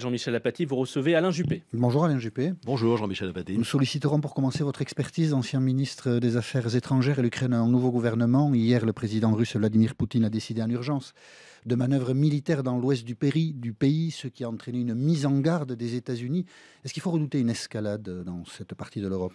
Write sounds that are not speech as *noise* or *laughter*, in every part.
Jean-Michel Apathy, vous recevez Alain Juppé. Bonjour Alain Juppé. Bonjour Jean-Michel Apathy. Nous solliciterons pour commencer votre expertise ancien ministre des Affaires étrangères et l'Ukraine en nouveau gouvernement. Hier, le président russe Vladimir Poutine a décidé en urgence de manœuvres militaires dans l'ouest du, du pays, ce qui a entraîné une mise en garde des États-Unis. Est-ce qu'il faut redouter une escalade dans cette partie de l'Europe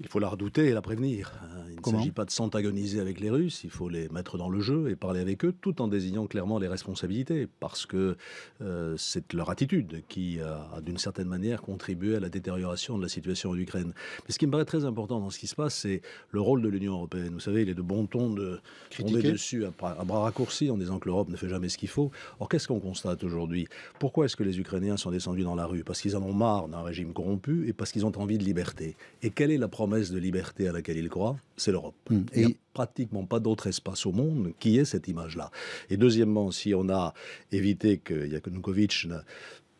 il faut la redouter et la prévenir. Hein. Il ne s'agit pas de s'antagoniser avec les Russes, il faut les mettre dans le jeu et parler avec eux tout en désignant clairement les responsabilités, parce que euh, c'est leur attitude qui a, d'une certaine manière contribué à la détérioration de la situation en Ukraine. Mais ce qui me paraît très important dans ce qui se passe, c'est le rôle de l'Union européenne. Vous savez, il est de bon ton de tomber dessus à, à bras raccourcis en disant que l'Europe ne fait jamais ce qu'il faut. Or, qu'est-ce qu'on constate aujourd'hui Pourquoi est-ce que les Ukrainiens sont descendus dans la rue Parce qu'ils en ont marre d'un régime corrompu et parce qu'ils ont envie de liberté. Et quelle est la promesse de liberté à laquelle il croit, c'est l'Europe. Mm. Et... Il n'y a pratiquement pas d'autre espace au monde qui ait cette image-là. Et deuxièmement, si on a évité que Yanukovych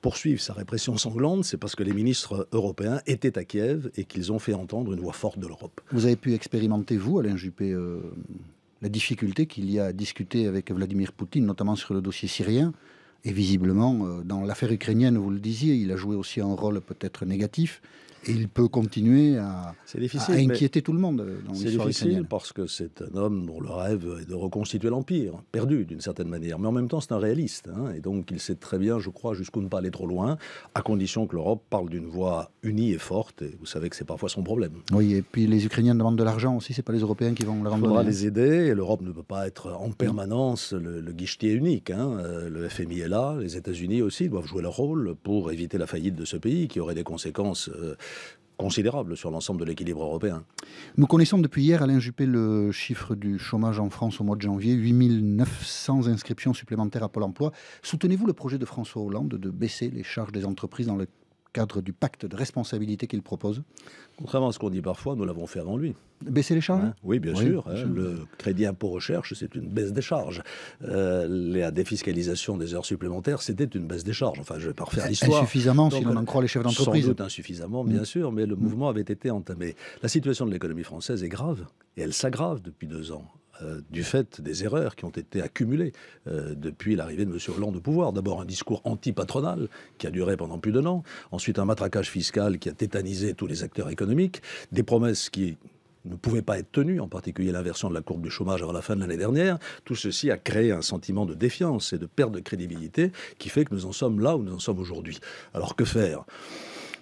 poursuive sa répression sanglante, c'est parce que les ministres européens étaient à Kiev et qu'ils ont fait entendre une voix forte de l'Europe. Vous avez pu expérimenter, vous, Alain Juppé, euh, la difficulté qu'il y a à discuter avec Vladimir Poutine, notamment sur le dossier syrien et visiblement, euh, dans l'affaire ukrainienne, vous le disiez, il a joué aussi un rôle peut-être négatif. Et il peut continuer à, inquiéter tout le monde. C'est difficile parce que c'est un homme dont le rêve est de reconstituer l'Empire, perdu d'une certaine manière. Mais en même temps, c'est un réaliste. Hein. et donc, il sait très bien, je crois, jusqu'où ne pas aller trop loin, à condition que l'Europe parle d'une voix unie et forte. Et vous savez que c'est parfois son problème. Oui, et puis les Ukrainiens demandent de l'argent aussi, c'est pas les Européens qui vont leur demander. Il faudra les aider. l'Europe ne peut pas être en permanence le, guichetier unique. Hein. Euh, le FMI est là les États-Unis aussi doivent jouer leur rôle pour éviter la faillite de ce pays qui aurait des conséquences euh, considérables sur l'ensemble de l'équilibre européen. Nous connaissons depuis hier, Alain Juppé, le chiffre du chômage en France au mois de janvier, 8900 inscriptions supplémentaires à Pôle emploi. Soutenez-vous le projet de François Hollande de baisser les charges des entreprises dans le cadre du pacte de responsabilité qu'il propose Contrairement à ce qu'on dit parfois, nous l'avons fait avant lui. Baisser les charges hein Oui, hein. bien sûr. le crédit impôt recherche, c'est une baisse des charges. Euh, la défiscalisation des heures supplémentaires, c'était une baisse des charges. Enfin, je ne vais pas refaire euh, l'histoire. Insuffisamment, si l'on en croit les chefs d'entreprise. Sans doute insuffisamment, bien mm. sûr, mais le mm. mouvement avait été entamé. La situation de l'économie française est grave, et elle s'aggrave depuis deux ans. Euh, du fait des erreurs qui ont été accumulées euh, depuis l'arrivée de M. Hollande au pouvoir. D'abord un discours anti-patronal qui a duré pendant plus d'un an, ensuite un matraquage fiscal qui a tétanisé tous les acteurs économiques, des promesses qui ne pouvaient pas être tenues, en particulier l'inversion de la courbe du chômage avant la fin de l'année dernière. Tout ceci a créé un sentiment de défiance et de perte de crédibilité qui fait que nous en sommes là où nous en sommes aujourd'hui. Alors que faire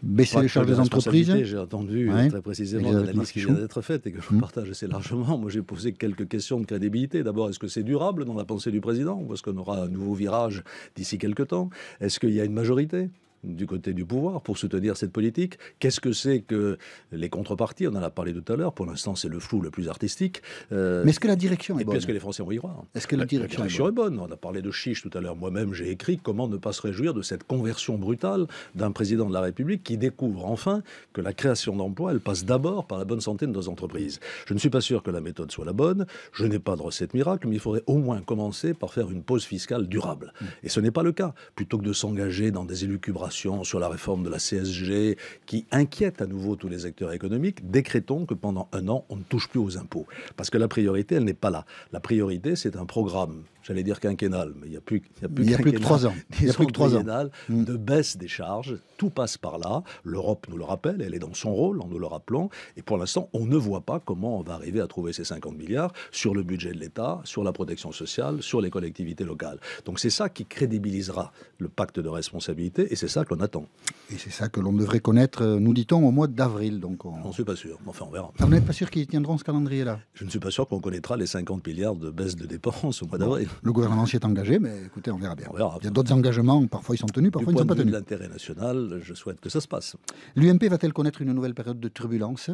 baisser les charges des entreprises. J'ai entendu euh, très précisément l'analyse qui vient d'être faite et que je mm. partage assez largement. Moi, j'ai posé quelques questions de crédibilité. D'abord, est-ce que c'est durable dans la pensée du président Ou est-ce qu'on aura un nouveau virage d'ici quelques temps Est-ce qu'il y a une majorité du côté du pouvoir pour soutenir cette politique Qu'est-ce que c'est que les contreparties On en a parlé tout à l'heure. Pour l'instant, c'est le flou le plus artistique. Euh, mais est-ce que la direction est bonne Est-ce que les Français vont y croire Est-ce que la, direction, est, bonne est bonne On a parlé de Chiche tout à l'heure. Moi-même, j'ai écrit comment ne pas se réjouir de cette conversion brutale d'un président de la République qui découvre enfin que la création d'emplois, elle passe d'abord par la bonne santé de nos entreprises. Je ne suis pas sûr que la méthode soit la bonne. Je n'ai pas de recette miracle, mais il faudrait au moins commencer par faire une pause fiscale durable. Mmh. Et ce n'est pas le cas. Plutôt que de s'engager dans des élucubrations sur la réforme de la CSG qui inquiète à nouveau tous les acteurs économiques, décrétons que pendant un an, on ne touche plus aux impôts. Parce que la priorité, elle n'est pas là. La priorité, c'est un programme, j'allais dire quinquennal, mais il n'y a plus, y a plus, y a plus que trois ans. Il n'y a plus que trois ans. Mm. De baisse des charges, tout passe par là. L'Europe nous le rappelle, elle est dans son rôle en nous le rappelant. Et pour l'instant, on ne voit pas comment on va arriver à trouver ces 50 milliards sur le budget de l'État, sur la protection sociale, sur les collectivités locales. Donc c'est ça qui crédibilisera le pacte de responsabilité et c'est ça qu'on attend. Et c'est ça que l'on devrait connaître, euh, nous dit-on, au mois d'avril. Donc on... ne suis pas sûr, enfin on verra. Ah, vous n'êtes pas sûr qu'ils tiendront ce calendrier-là Je ne suis pas sûr qu'on connaîtra les 50 milliards de baisse de dépenses au mois d'avril. le gouvernement s'y est engagé, mais écoutez, on verra bien. Il y a d'autres engagements, parfois ils sont tenus, parfois ils ne sont pas tenus. l'intérêt national, je souhaite que ça se passe. L'UMP va-t-elle connaître une nouvelle période de turbulence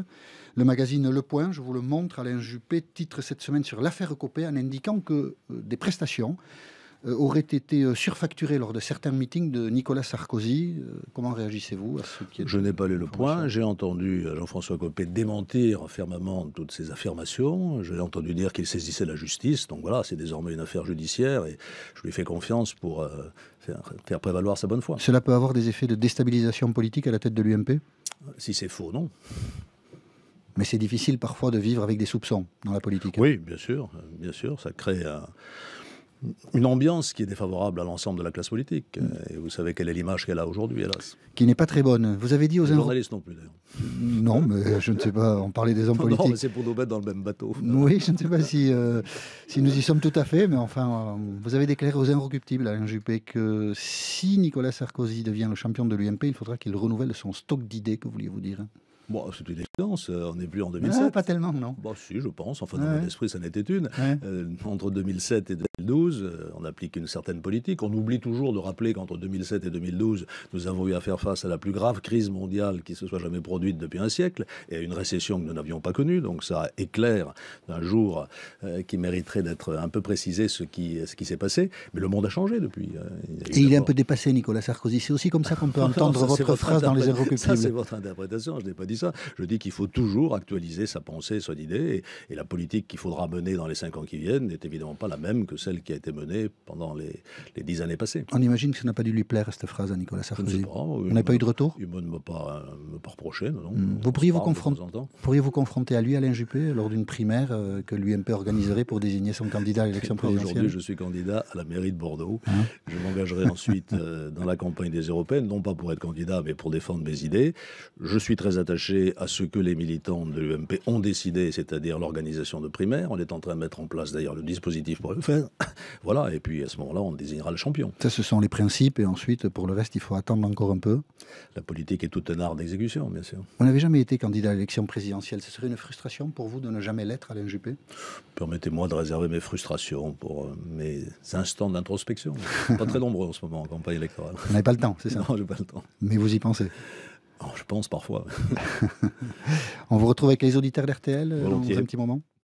Le magazine Le Point, je vous le montre, Alain Juppé titre cette semaine sur l'affaire Copé en indiquant que euh, des prestations euh, aurait été euh, surfacturé lors de certains meetings de Nicolas Sarkozy. Euh, comment réagissez-vous à ce qui est Je n'ai pas lu le point. J'ai entendu Jean-François Copé démentir fermement toutes ces affirmations. J'ai entendu dire qu'il saisissait la justice. Donc voilà, c'est désormais une affaire judiciaire et je lui fais confiance pour faire, prévaloir sa bonne foi. Cela peut avoir des effets de déstabilisation politique à la tête de l'UMP Si c'est faux, non. Mais c'est difficile parfois de vivre avec des soupçons dans la politique. Oui, bien sûr, bien sûr, ça crée un une ambiance qui est défavorable à l'ensemble de la classe politique. Mm. Euh, et vous savez quelle est l'image qu'elle a aujourd'hui, hélas. Qui n'est pas très bonne. Vous avez dit aux... journalistes non plus, d'ailleurs. Non, mais je ne sais pas, on parlait des hommes politiques. *laughs* Non, mais c'est pour nous mettre dans le même bateau. Oui, je ne sais pas si, euh, si nous y sommes tout à fait, mais enfin, euh, vous avez déclaré aux inrecuptibles, Alain Juppé, que si Nicolas Sarkozy devient le champion de l'UMP, il faudra qu'il renouvelle son stock d'idées, que vouliez-vous dire c'est une évidence. Euh, on n'est plus en 2007. pas tellement, non. Bon, bah, si, je pense. Enfin, dans de mon esprit, ça n'était une. Euh, entre 2007 et 2012, euh, on applique une certaine politique. On oublie toujours de rappeler qu'entre 2007 et 2012, nous avons eu à faire face à la plus grave crise mondiale qui se soit jamais produite depuis un siècle et à une récession que nous n'avions pas connue. Donc, ça éclaire d'un jour qui mériterait d'être un peu précisé ce qui, ce qui s'est passé. Mais le monde a changé depuis. et il est un peu dépassé, Nicolas Sarkozy. C'est aussi comme ça qu'on peut *laughs* entendre votre phrase dans les Inrecuptibles. Ça, c'est votre interprétation. Je n'ai pas dit ça. Je dis qu'il faut toujours actualiser sa pensée, son idée. Et, la politique qu'il faudra mener dans les cinq ans qui viennent n'est évidemment pas la même que celle qui a été menée pendant les, dix années passées. On imagine que ça n'a pas dû lui plaire, cette phrase à Nicolas Sarkozy. Euh, On n'a pas eu de retour Il ne m'a pas, pas, euh, reproché. Non, hmm. Vous pourriez vous, confronter, pourriez confronter à lui, Alain Juppé, lors d'une primaire euh, que l'UMP organiserait pour désigner son candidat à *laughs* l'élection présidentielle Aujourd'hui, je suis candidat à la mairie de Bordeaux. Hein je m'engagerai ensuite dans la campagne des Européennes, non pas pour être candidat, mais pour défendre mes idées. Je suis très attaché à ce que les militants de l'UMP ont décidé, c'est-à-dire l'organisation de primaires. On est en train de mettre en place d'ailleurs le dispositif pour le faire. *laughs* voilà, et puis à ce moment-là, on désignera le champion. Ça, ce sont les principes, et ensuite, pour le reste, il faut attendre encore un peu. La politique est tout un art d'exécution, bien sûr. Vous n'avez jamais été candidat à l'élection présidentielle. Ce serait une frustration pour vous de ne jamais l'être, à l'UMP Permettez-moi de réserver mes frustrations pour euh, mes instants d'introspection. Pas très *laughs* nombreux en ce moment en campagne électorale. Vous n'avez pas le temps, c'est ça Non, je n'ai pas le temps. Mais vous y pensez Oh, je pense parfois. *laughs* On vous retrouve avec les auditeurs d'RTL euh, dans un petit moment